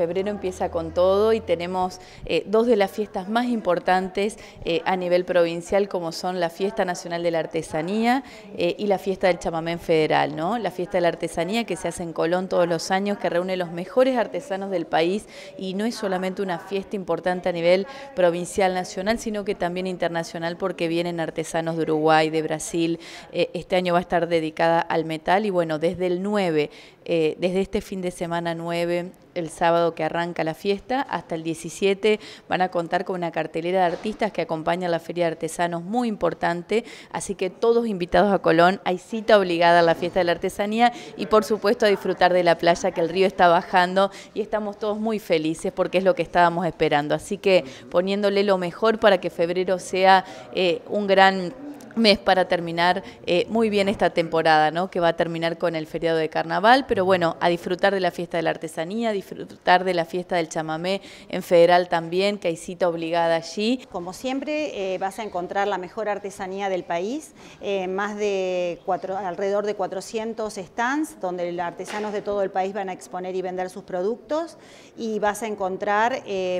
Febrero empieza con todo y tenemos eh, dos de las fiestas más importantes eh, a nivel provincial como son la Fiesta Nacional de la Artesanía eh, y la Fiesta del Chamamén Federal. ¿no? La Fiesta de la Artesanía que se hace en Colón todos los años, que reúne los mejores artesanos del país y no es solamente una fiesta importante a nivel provincial, nacional, sino que también internacional porque vienen artesanos de Uruguay, de Brasil. este año va a estar dedicada al metal y bueno, desde el 9, desde este fin de semana 9 el sábado que arranca la fiesta, hasta el 17 van a contar con una cartelera de artistas que acompañan la Feria de Artesanos muy importante, así que todos invitados a Colón, hay cita obligada a la fiesta de la artesanía y por supuesto a disfrutar de la playa que el río está bajando y estamos todos muy felices porque es lo que estábamos esperando, así que poniéndole lo mejor para que febrero sea eh, un gran mes para terminar eh, muy bien esta temporada, ¿no? que va a terminar con el feriado de carnaval, pero bueno, a disfrutar de la fiesta de la artesanía, disfrutar de la fiesta del chamamé en Federal también, que hay cita obligada allí. Como siempre, eh, vas a encontrar la mejor artesanía del país, eh, más de alrededor de 400 stands donde los artesanos de todo el país van a exponer y vender sus productos y vas a encontrar,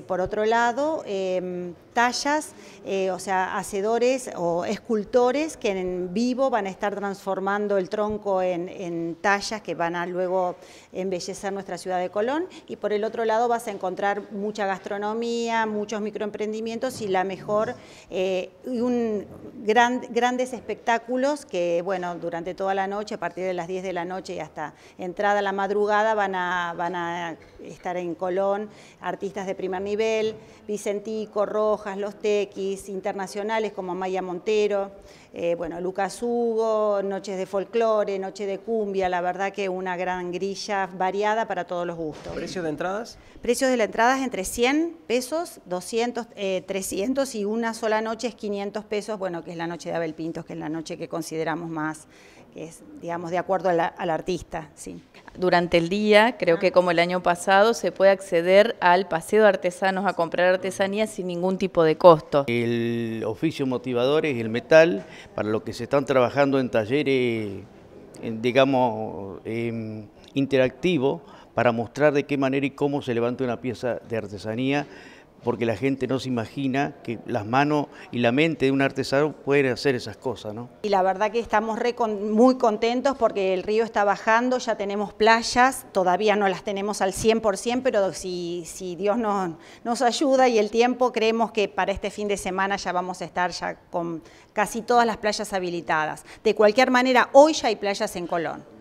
por otro lado, tallas, o sea, hacedores o escultores que en vivo van a estar transformando el tronco en, tallas que van a luego embellecer nuestra ciudad de Colón. Y por el otro lado vas a encontrar mucha gastronomía, muchos microemprendimientos y la mejor, eh, grandes espectáculos que, bueno, durante toda la noche, a partir de las 10 de la noche y hasta entrada a la madrugada, van a, van a estar en Colón artistas de primer nivel, Vicentico, Rojas, Los Tequis, internacionales como Maya Montero. Eh, bueno, Lucas Hugo, noches de folclore, noche de cumbia, la verdad que una gran grilla variada para todos los gustos. ¿Precios de entradas? Precios de la entrada es entre 100 pesos, 200, 300 eh, y una sola noche es 500 pesos, bueno, que es la noche de Abel Pintos, que es la noche que consideramos más que es, digamos, de acuerdo al, artista. Sí. Durante el día, creo que como el año pasado, se puede acceder al Paseo de Artesanos a comprar artesanías sin ningún tipo de costo. El oficio motivador es el metal, para los que se están trabajando en talleres, digamos, em, interactivos, para mostrar de qué manera y cómo se levanta una pieza de artesanía porque la gente no se imagina que las manos y la mente de un artesano pueden hacer esas cosas, ¿no? Y la verdad que estamos muy contentos porque el río está bajando, ya tenemos playas, todavía no las tenemos al 100%, pero si, Dios nos, nos ayuda y el tiempo, creemos que para este fin de semana ya vamos a estar ya con casi todas las playas habilitadas. De cualquier manera, hoy ya hay playas en Colón.